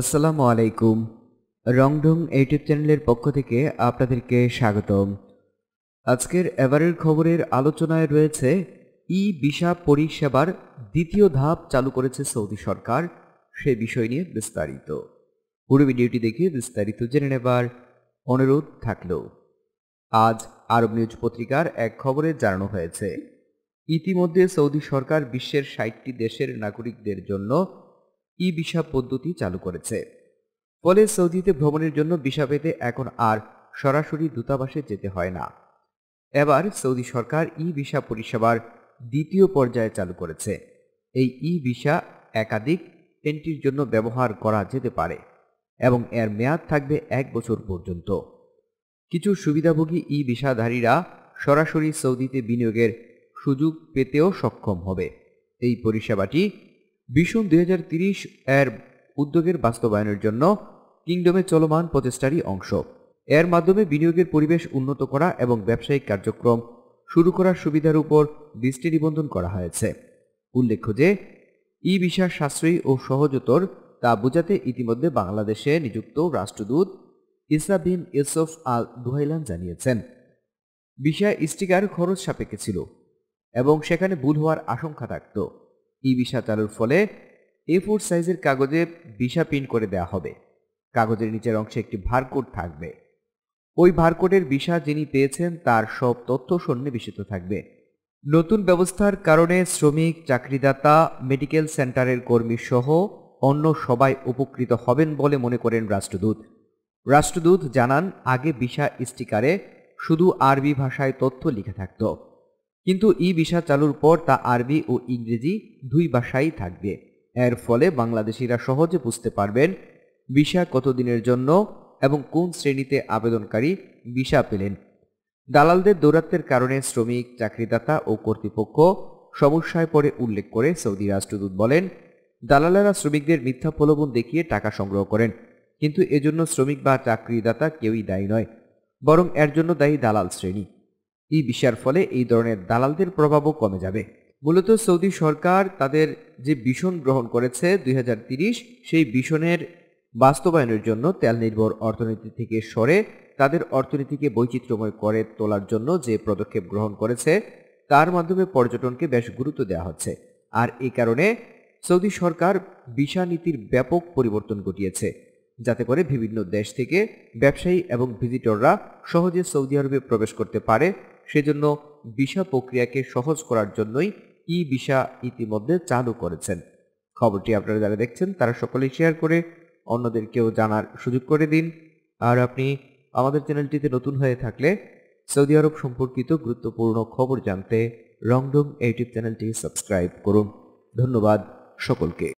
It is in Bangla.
আসসালামু আলাইকুম রংডং ইউটিউব চ্যানেলের পক্ষ থেকে আপনাদেরকে স্বাগতম আজকের এবারের খবরের আলোচনায় রয়েছে ই বিশা পরিষেবার দ্বিতীয় ধাপ চালু করেছে সৌদি সরকার সে বিষয় নিয়ে বিস্তারিত পুরো ভিডিওটি দেখে বিস্তারিত জেনে নেবার অনুরোধ থাকলো আজ আরব নিউজ পত্রিকার এক খবরে জানানো হয়েছে ইতিমধ্যে সৌদি সরকার বিশ্বের ষাটটি দেশের নাগরিকদের জন্য ই বিসা পদ্ধতি চালু করেছে ফলে সৌদিতে ভ্রমণের জন্য ভিসা পেতে এখন আর সরাসরি দূতাবাসে যেতে হয় না এবার সৌদি সরকার ই ভিসা পরিষেবার দ্বিতীয় পর্যায়ে চালু করেছে এই ই ভিসা একাধিক এন্ট্রির জন্য ব্যবহার করা যেতে পারে এবং এর মেয়াদ থাকবে এক বছর পর্যন্ত কিছু সুবিধাভোগী ই ভিসাধারীরা সরাসরি সৌদিতে বিনিয়োগের সুযোগ পেতেও সক্ষম হবে এই পরিষেবাটি ভিশন দুই এর উদ্যোগের বাস্তবায়নের জন্য কিংডমে চলমান প্রচেষ্টারই অংশ এর মাধ্যমে বিনিয়োগের পরিবেশ উন্নত করা এবং ব্যবসায়িক কার্যক্রম শুরু করার সুবিধার উপর দৃষ্টি নিবন্ধন করা হয়েছে উল্লেখ্য যে ই বিশ্বাস সাশ্রয়ী ও সহজতর তা বোঝাতে ইতিমধ্যে বাংলাদেশে নিযুক্ত রাষ্ট্রদূত ইসা বিন আল দুহাইলান জানিয়েছেন বিশা স্টিকার খরচ সাপেক্ষে ছিল এবং সেখানে ভুল হওয়ার আশঙ্কা থাকত ই ভিসা চালুর ফলে এ ফোর সাইজের কাগজে ভিসা প্রিন্ট করে দেওয়া হবে কাগজের নিচের অংশে একটি ভারকোড থাকবে ওই ভারকোডের ভিসা যিনি পেয়েছেন তার সব তথ্য সন্নিবেশিত থাকবে নতুন ব্যবস্থার কারণে শ্রমিক চাকরিদাতা মেডিকেল সেন্টারের কর্মী সহ অন্য সবাই উপকৃত হবেন বলে মনে করেন রাষ্ট্রদূত রাষ্ট্রদূত জানান আগে ভিসা স্টিকারে শুধু আরবি ভাষায় তথ্য লিখে থাকত কিন্তু ই ভিসা চালুর পর তা আরবি ও ইংরেজি দুই ভাষাই থাকবে এর ফলে বাংলাদেশিরা সহজে বুঝতে পারবেন ভিসা কতদিনের জন্য এবং কোন শ্রেণীতে আবেদনকারী ভিসা পেলেন দালালদের দৌরাত্বের কারণে শ্রমিক চাকরিদাতা ও কর্তৃপক্ষ সমস্যায় পরে উল্লেখ করে সৌদি রাষ্ট্রদূত বলেন দালালেরা শ্রমিকদের মিথ্যা প্রলোভন দেখিয়ে টাকা সংগ্রহ করেন কিন্তু এজন্য শ্রমিক বা চাকরিদাতা কেউই দায়ী নয় বরং এর জন্য দায়ী দালাল শ্রেণী ই বিষয়ের ফলে এই ধরনের দালালদের প্রভাবও কমে যাবে মূলত সৌদি সরকার তাদের যে বিষণ গ্রহণ করেছে দুই সেই বিষণের বাস্তবায়নের জন্য তেল নির্ভর অর্থনীতি থেকে সরে তাদের অর্থনীতিকে বৈচিত্র্যময় করে তোলার জন্য যে পদক্ষেপ গ্রহণ করেছে তার মাধ্যমে পর্যটনকে বেশ গুরুত্ব দেওয়া হচ্ছে আর এই কারণে সৌদি সরকার বিষা নীতির ব্যাপক পরিবর্তন ঘটিয়েছে যাতে করে বিভিন্ন দেশ থেকে ব্যবসায়ী এবং ভিজিটররা সহজে সৌদি আরবে প্রবেশ করতে পারে সেজন্য বিসা প্রক্রিয়াকে সহজ করার জন্যই ই বিসা ইতিমধ্যে চালু করেছেন খবরটি আপনারা যারা দেখছেন তারা সকলেই শেয়ার করে অন্যদেরকেও জানার সুযোগ করে দিন আর আপনি আমাদের চ্যানেলটিতে নতুন হয়ে থাকলে সৌদি আরব সম্পর্কিত গুরুত্বপূর্ণ খবর জানতে রংডং ইউটিউব চ্যানেলটি সাবস্ক্রাইব করুন ধন্যবাদ সকলকে